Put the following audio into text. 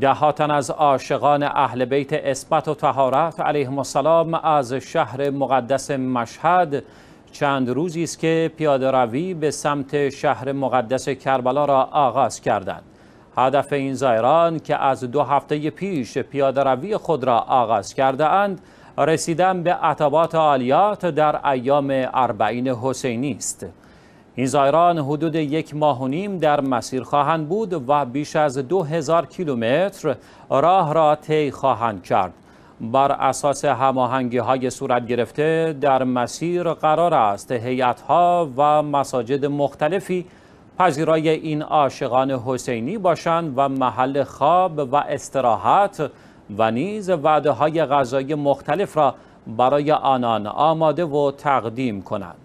ده از عاشقان اهل بیت اسمت و تهارت علیهم السلام از شهر مقدس مشهد چند روزی است که پیاده روی به سمت شهر مقدس کربلا را آغاز کردند هدف این زایران که از دو هفته پیش پیاده روی خود را آغاز کرده اند رسیدن به عطبات عالیات در ایام اربعین حسینی است این زایران حدود یک ماه و نیم در مسیر خواهند بود و بیش از دو هزار کیلومتر راه را طی خواهند کرد. بر اساس هماهنگی های صورت گرفته در مسیر قرار است هیئت ها و مساجد مختلفی پذیرای این عاشقان حسینی باشند و محل خواب و استراحت و نیز وعده های غذای مختلف را برای آنان آماده و تقدیم کنند.